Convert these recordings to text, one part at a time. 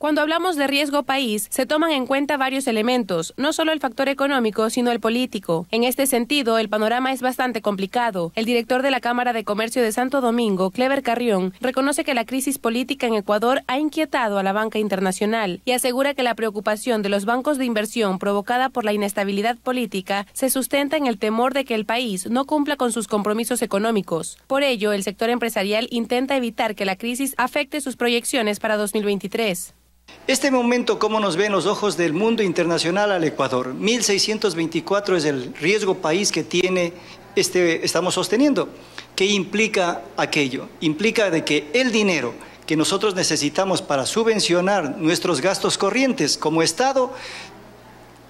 Cuando hablamos de riesgo país, se toman en cuenta varios elementos, no solo el factor económico, sino el político. En este sentido, el panorama es bastante complicado. El director de la Cámara de Comercio de Santo Domingo, Clever Carrión, reconoce que la crisis política en Ecuador ha inquietado a la banca internacional y asegura que la preocupación de los bancos de inversión provocada por la inestabilidad política se sustenta en el temor de que el país no cumpla con sus compromisos económicos. Por ello, el sector empresarial intenta evitar que la crisis afecte sus proyecciones para 2023. Este momento, ¿cómo nos ven los ojos del mundo internacional al Ecuador? 1624 es el riesgo país que tiene este, estamos sosteniendo. ¿Qué implica aquello? Implica de que el dinero que nosotros necesitamos para subvencionar nuestros gastos corrientes como Estado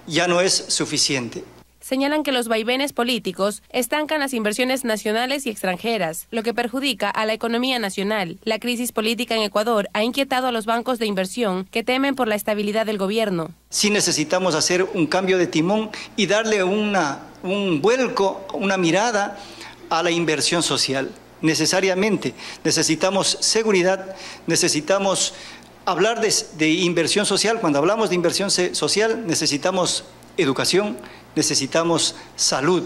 ya no es suficiente señalan que los vaivenes políticos estancan las inversiones nacionales y extranjeras, lo que perjudica a la economía nacional. La crisis política en Ecuador ha inquietado a los bancos de inversión que temen por la estabilidad del gobierno. Sí necesitamos hacer un cambio de timón y darle un vuelco, una mirada a la inversión social. Necesariamente necesitamos seguridad, necesitamos hablar de inversión social. Cuando hablamos de inversión social necesitamos educación, necesitamos salud.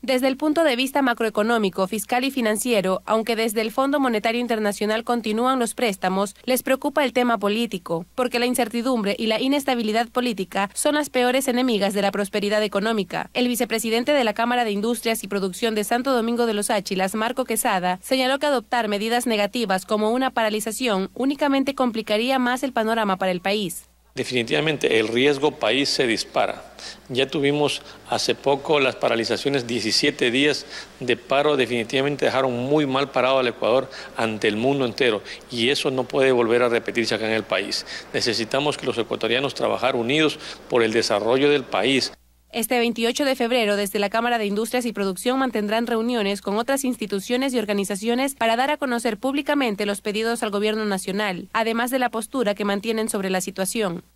Desde el punto de vista macroeconómico, fiscal y financiero, aunque desde el Fondo Monetario Internacional continúan los préstamos, les preocupa el tema político, porque la incertidumbre y la inestabilidad política son las peores enemigas de la prosperidad económica. El vicepresidente de la Cámara de Industrias y Producción de Santo Domingo de los Áchilas, Marco Quesada, señaló que adoptar medidas negativas como una paralización únicamente complicaría más el panorama para el país. Definitivamente el riesgo país se dispara. Ya tuvimos hace poco las paralizaciones, 17 días de paro, definitivamente dejaron muy mal parado al Ecuador ante el mundo entero y eso no puede volver a repetirse acá en el país. Necesitamos que los ecuatorianos trabajar unidos por el desarrollo del país. Este 28 de febrero, desde la Cámara de Industrias y Producción mantendrán reuniones con otras instituciones y organizaciones para dar a conocer públicamente los pedidos al Gobierno Nacional, además de la postura que mantienen sobre la situación.